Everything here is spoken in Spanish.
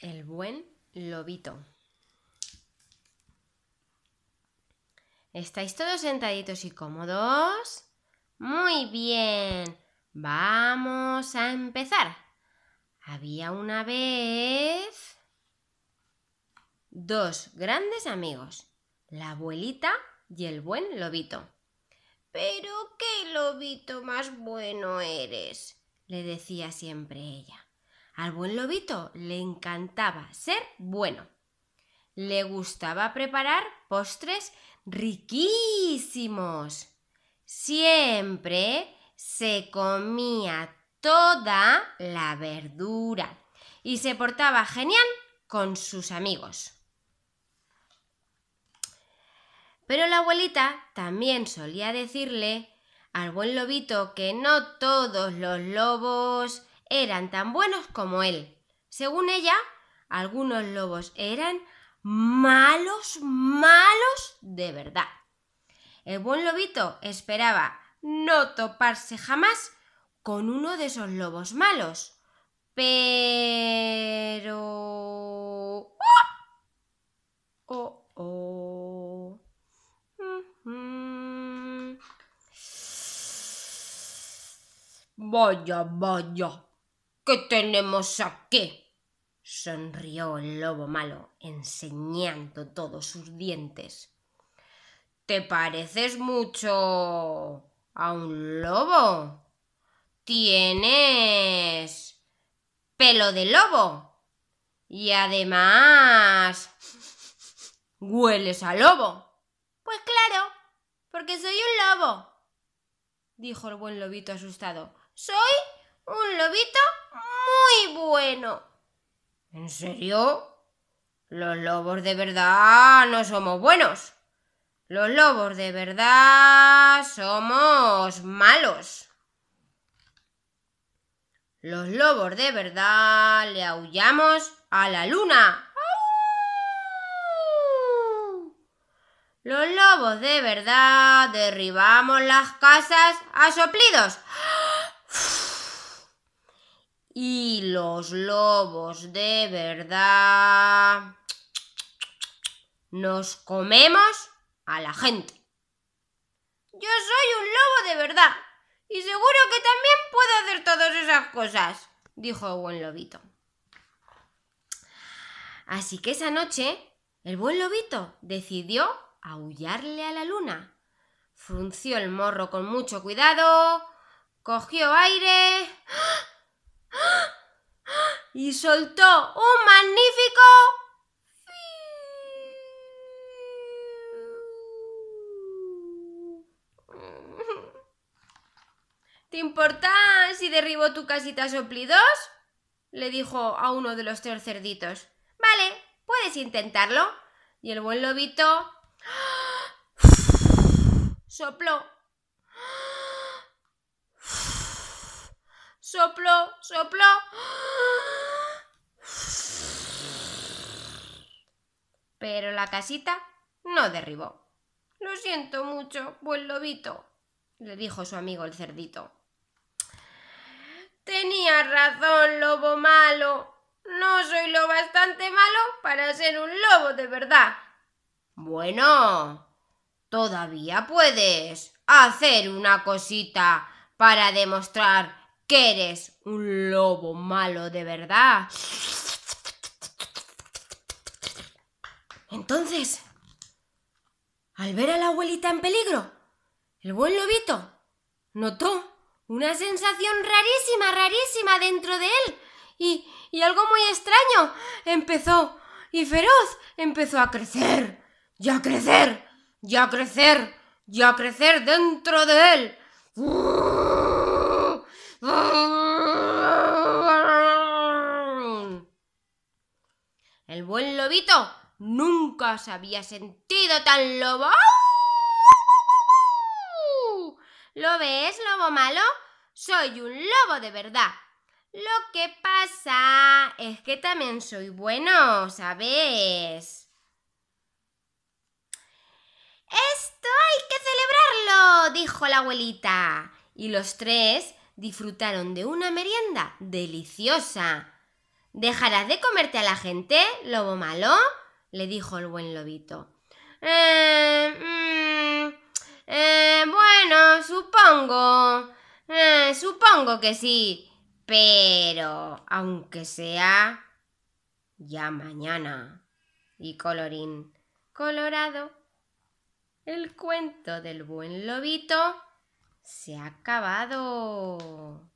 El buen lobito. ¿Estáis todos sentaditos y cómodos? Muy bien. Vamos a empezar. Había una vez dos grandes amigos, la abuelita y el buen lobito. Pero qué lobito más bueno eres, le decía siempre ella. Al buen lobito le encantaba ser bueno. Le gustaba preparar postres riquísimos. Siempre se comía toda la verdura y se portaba genial con sus amigos. Pero la abuelita también solía decirle al buen lobito que no todos los lobos eran tan buenos como él. Según ella, algunos lobos eran malos, malos de verdad. El buen lobito esperaba no toparse jamás con uno de esos lobos malos. Pero... ¡Oh! Oh, oh. Vaya, vaya. ¿Qué tenemos aquí? sonrió el lobo malo, enseñando todos sus dientes. ¿Te pareces mucho a un lobo? Tienes pelo de lobo. Y además... ¿Hueles a lobo? Pues claro, porque soy un lobo, dijo el buen lobito asustado. Soy un lobito muy bueno. ¿En serio? Los lobos de verdad no somos buenos. Los lobos de verdad somos malos. Los lobos de verdad le aullamos a la luna. Los lobos de verdad derribamos las casas a soplidos y los lobos de verdad nos comemos a la gente. Yo soy un lobo de verdad y seguro que también puedo hacer todas esas cosas, dijo el buen lobito. Así que esa noche el buen lobito decidió aullarle a la luna. Frunció el morro con mucho cuidado, cogió aire. ¡ah! y soltó un magnífico... ¿Te importa si derribo tu casita soplidos? le dijo a uno de los tres cerditos. Vale, puedes intentarlo. Y el buen lobito ¡Ah! sopló sopló, sopló. Pero la casita no derribó. Lo siento mucho, buen lobito, le dijo su amigo el cerdito. Tenía razón, lobo malo. No soy lo bastante malo para ser un lobo de verdad. Bueno, todavía puedes hacer una cosita para demostrar que eres un lobo malo de verdad. Entonces, al ver a la abuelita en peligro, el buen lobito notó una sensación rarísima, rarísima dentro de él y, algo muy extraño empezó y feroz empezó a crecer, ¡Y a crecer, ¡Y a crecer, ¡Y a crecer dentro de él. lobito nunca se había sentido tan lobo. ¿Lo ves, lobo malo? Soy un lobo de verdad. Lo que pasa es que también soy bueno, ¿sabes? Esto hay que celebrarlo, dijo la abuelita. Y los tres disfrutaron de una merienda deliciosa. ¿Dejarás de comerte a la gente, lobo malo? le dijo el buen lobito. Eh, mm, eh bueno, supongo. Eh, supongo que sí. Pero, aunque sea, ya mañana. Y colorín colorado, el cuento del buen lobito se ha acabado.